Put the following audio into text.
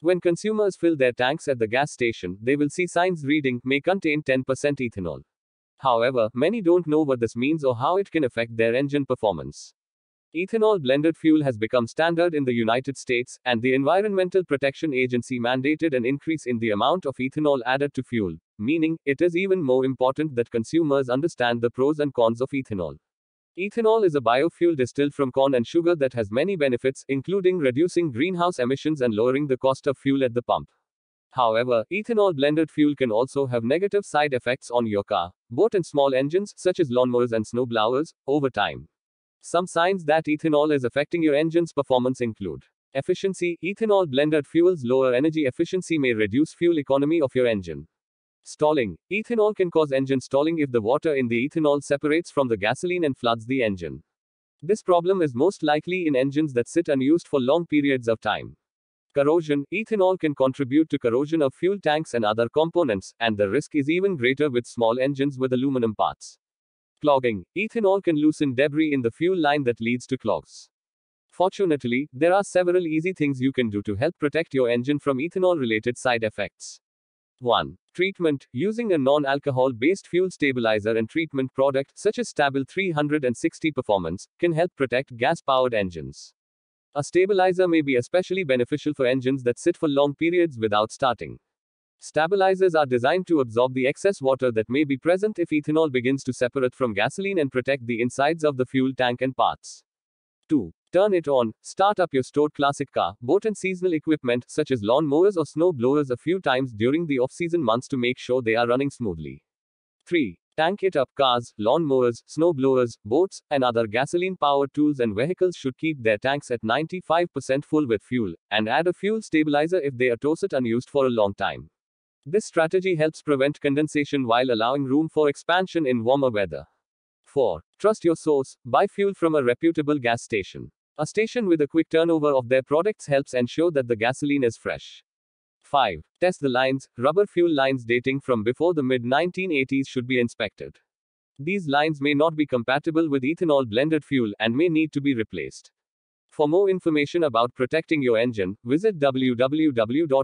When consumers fill their tanks at the gas station, they will see signs reading, may contain 10% ethanol. However, many don't know what this means or how it can affect their engine performance. Ethanol blended fuel has become standard in the United States, and the Environmental Protection Agency mandated an increase in the amount of ethanol added to fuel, meaning, it is even more important that consumers understand the pros and cons of ethanol. Ethanol is a biofuel distilled from corn and sugar that has many benefits, including reducing greenhouse emissions and lowering the cost of fuel at the pump. However, ethanol blended fuel can also have negative side effects on your car, boat, and small engines, such as lawnmowers and snowblowers, over time. Some signs that ethanol is affecting your engine's performance include efficiency. Ethanol blended fuel's lower energy efficiency may reduce fuel economy of your engine. Stalling. Ethanol can cause engine stalling if the water in the ethanol separates from the gasoline and floods the engine. This problem is most likely in engines that sit unused for long periods of time. Corrosion Ethanol can contribute to corrosion of fuel tanks and other components, and the risk is even greater with small engines with aluminum parts. Clogging Ethanol can loosen debris in the fuel line that leads to clogs. Fortunately, there are several easy things you can do to help protect your engine from ethanol related side effects. 1. Treatment Using a non alcohol based fuel stabilizer and treatment product such as Stabil 360 Performance can help protect gas powered engines. A stabilizer may be especially beneficial for engines that sit for long periods without starting. Stabilizers are designed to absorb the excess water that may be present if ethanol begins to separate from gasoline and protect the insides of the fuel tank and parts. 2. Turn it on, start up your stored classic car, boat and seasonal equipment such as lawn mowers or snow blowers a few times during the off-season months to make sure they are running smoothly. 3. Tank it up cars, lawn mowers, snow blowers, boats, and other gasoline powered tools and vehicles should keep their tanks at 95% full with fuel, and add a fuel stabilizer if they are toasted unused for a long time. This strategy helps prevent condensation while allowing room for expansion in warmer weather. 4. Trust your source, buy fuel from a reputable gas station. A station with a quick turnover of their products helps ensure that the gasoline is fresh. 5. Test the lines. Rubber fuel lines dating from before the mid 1980s should be inspected. These lines may not be compatible with ethanol blended fuel and may need to be replaced. For more information about protecting your engine, visit www.sta-build.com.